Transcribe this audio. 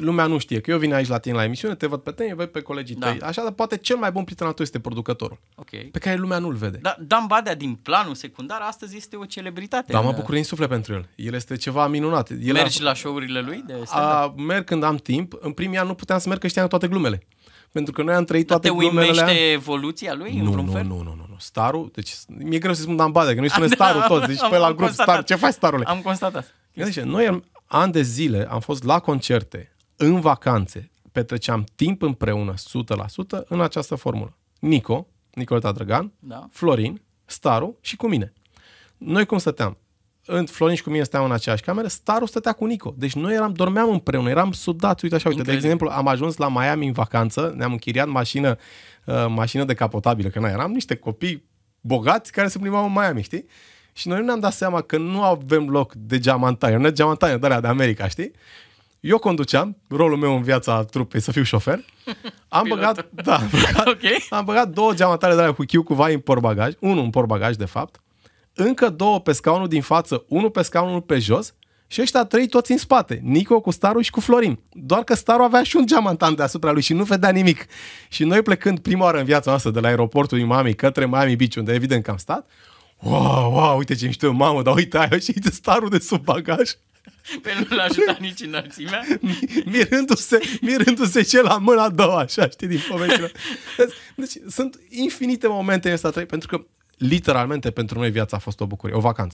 lumea nu știe că eu vin aici la tine la emisiune, te văd pe tine, văd pe colegii da. tăi. Așa, dar poate cel mai bun prieten al tău este producătorul. Okay. Pe care lumea nu-l vede. Dar Dan Badea din planul secundar astăzi este o celebritate. Da, mă da. bucur din suflet pentru el. El este ceva minunat. El Mergi a... la show-urile lui de a, Merg când am timp. În primii ani nu puteam să merg că știam toate glumele. Pentru că noi am trăit toate glumele Dar te evoluția lui nu, nu, fel? Nu, nu, nu, nu. Starul, deci mi-e greu să spun Dan Badea, că noi da, starul toți. Deci pe la grup, star, ce faci starule? Am constatat. Deci, noi am, an de zile am fost la concerte, în vacanțe petreceam timp împreună 100% în această formulă. Nico, Nicoleta Drăgan, da. Florin, Staru și cu mine. Noi cum stăteam? În Florin și cu mine stăteam în aceeași cameră, Staru stătea cu Nico. Deci noi eram, dormeam împreună, eram sudați. Uite așa, uite, Incredibil. de exemplu, am ajuns la Miami în vacanță, ne-am închiriat mașină, uh, mașină capotabilă. că noi eram niște copii bogați care se plimbau în Miami, știi? Și noi nu ne-am dat seama că nu avem loc de geamantaie, nu geamantaie, dar de America, știi? Eu conduceam, rolul meu în viața trupei să fiu șofer. Am băgat, da, am băgat, okay. am băgat două geamătare de alea cu chiu cu vai în portbagaj, unul în portbagaj de fapt, încă două pe scaunul din față, unul pe scaunul pe jos și ăștia trei toți în spate, Nico cu Staru și cu Florin. Doar că Staru avea și un geamantan deasupra lui și nu vedea nimic. Și noi plecând prima oară în viața noastră de la aeroportul Miami către Miami Beach, unde evident că am stat, wow, wow, uite ce mișto, mamă, dar uite aia și uite Staru de sub bagaj. Pe nu l-a ajutat nici înălțimea? Mirându-se, mirându-se cel la mâna a doua, așa, știi, din povestea. Deci sunt infinite momente în ăsta trei, pentru că literalmente pentru noi viața a fost o bucurie, o vacanță.